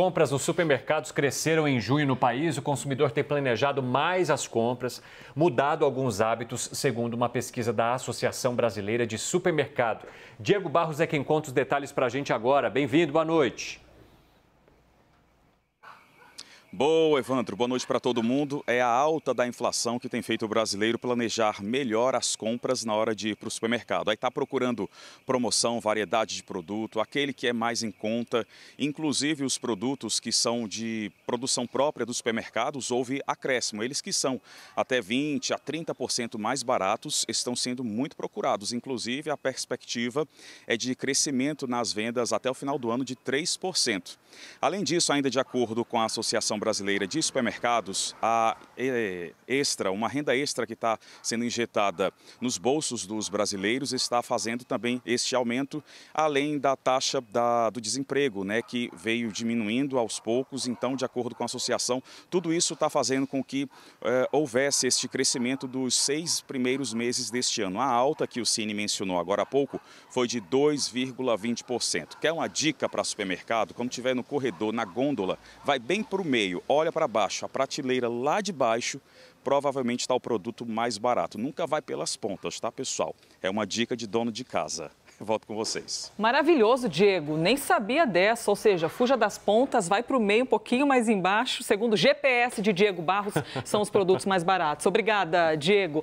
compras nos supermercados cresceram em junho no país, o consumidor tem planejado mais as compras, mudado alguns hábitos, segundo uma pesquisa da Associação Brasileira de Supermercado. Diego Barros é quem conta os detalhes para a gente agora. Bem-vindo, boa noite. Boa, Evandro. Boa noite para todo mundo. É a alta da inflação que tem feito o brasileiro planejar melhor as compras na hora de ir para o supermercado. Aí está procurando promoção, variedade de produto, aquele que é mais em conta. Inclusive, os produtos que são de produção própria dos supermercados, houve acréscimo. Eles que são até 20% a 30% mais baratos estão sendo muito procurados. Inclusive, a perspectiva é de crescimento nas vendas até o final do ano de 3%. Além disso, ainda de acordo com a Associação Associação Brasileira de Supermercados, a é, extra, uma renda extra que está sendo injetada nos bolsos dos brasileiros, está fazendo também este aumento, além da taxa da, do desemprego, né, que veio diminuindo aos poucos. Então, de acordo com a associação, tudo isso está fazendo com que é, houvesse este crescimento dos seis primeiros meses deste ano. A alta que o Cine mencionou agora há pouco foi de 2,20%. Quer uma dica para supermercado? Quando estiver no corredor, na gôndola, vai bem para o meio meio, olha para baixo, a prateleira lá de baixo, provavelmente está o produto mais barato. Nunca vai pelas pontas, tá, pessoal? É uma dica de dono de casa. Volto com vocês. Maravilhoso, Diego. Nem sabia dessa, ou seja, fuja das pontas, vai para o meio, um pouquinho mais embaixo. Segundo o GPS de Diego Barros, são os produtos mais baratos. Obrigada, Diego.